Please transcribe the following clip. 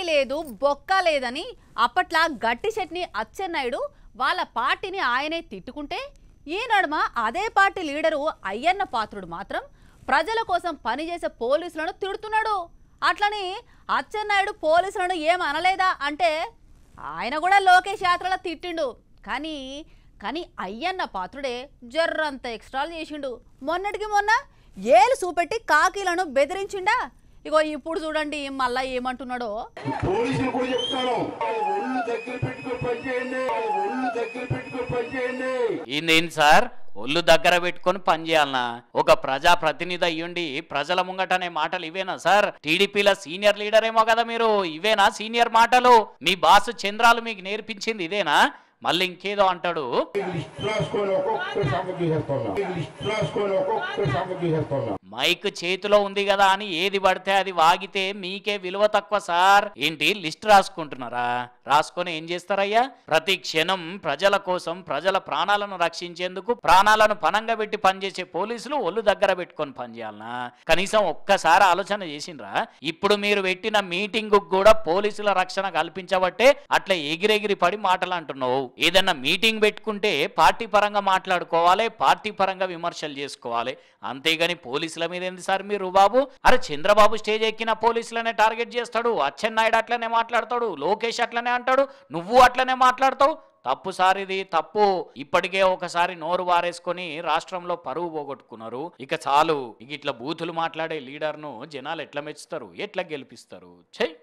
చట్నీ లేదు బొక్క లేదని అప్పట్లా గట్టి చట్నీ అచ్చెన్నాయుడు వాళ్ళ పార్టీని ఆయనే తిట్టుకుంటే ఈ నడుమ అదే పార్టీ లీడరు అయ్యన్న పాత్రుడు మాత్రం ప్రజల కోసం పనిచేసే పోలీసులను తిడుతున్నాడు అట్లని అచ్చెన్నాయుడు పోలీసులను ఏం అనలేదా అంటే ఆయన కూడా లోకేష్ యాత్రలో తిట్టిండు కానీ కానీ అయ్యన్న పాత్రుడే జర్రంత ఎక్స్ట్రాలు చేసిండు మొన్నటికి మొన్న ఏలు చూపెట్టి కాకీలను బెదిరించిండా ఇగో ఇప్పుడు చూడండి మళ్ళా ఏమంటున్నాడో పోలీసులు ఒళ్ళు దగ్గర పెట్టుకొని పని ఒళ్ళు సార్ ఒళ్ళు దగ్గర పనిచేయాలనా ఒక ప్రజా ప్రతినిధి అయ్యుండి ప్రజల ముంగట అనే మాటలు ఇవేనా సార్ టీడీపీల సీనియర్ లీడర్ ఏమో కదా మీరు ఇవేనా సీనియర్ మాటలు మీ బాస్ చంద్రాలు మీకు నేర్పించింది ఇదేనా మళ్ళీ ఇంకేదో అంటాడు మైక్ చేతిలో ఉంది కదా అని ఏది పడితే అది వాగితే మీకే విలువ తక్కువ సార్ ఏంటి లిస్ట్ రాసుకుంటున్నారా రాసుకొని ఏం చేస్తారయ్యా ప్రతి క్షణం ప్రజల కోసం ప్రజల ప్రాణాలను రక్షించేందుకు ప్రాణాలను పనంగా పెట్టి పనిచేసే పోలీసులు ఒళ్ళు దగ్గర పెట్టుకొని పనిచేయాలనా కనీసం ఒక్కసారి ఆలోచన చేసిండ్రా ఇప్పుడు మీరు పెట్టిన మీటింగ్ కూడా పోలీసుల రక్షణ కల్పించబట్టే అట్లా ఎగిరెగిరి పడి మాటలు అంటున్నావు ఏదన్నా మీటింగ్ పెట్టుకుంటే పార్టీ పరంగా మాట్లాడుకోవాలి పార్టీ పరంగా విమర్శలు చేసుకోవాలి అంతేగాని పోలీసులు పోలీసుల మీద ఏంది సార్ మీరు బాబు అరే చంద్రబాబు స్టేజ్ ఎక్కిన పోలీసులనే టార్గెట్ చేస్తాడు అచ్చెన్నాయుడు అట్లనే మాట్లాడతాడు లోకేష్ అట్లనే అంటాడు నువ్వు అట్లనే మాట్లాడతావు తప్పు సార్ ఇది తప్పు ఇప్పటికే ఒకసారి నోరు వారేసుకొని రాష్ట్రంలో పరువు పోగొట్టుకున్నారు ఇక చాలు ఇక ఇట్లా బూతులు మాట్లాడే లీడర్ను జనాలు ఎట్లా మెచ్చుతారు ఎట్లా గెలిపిస్తారు చెయ్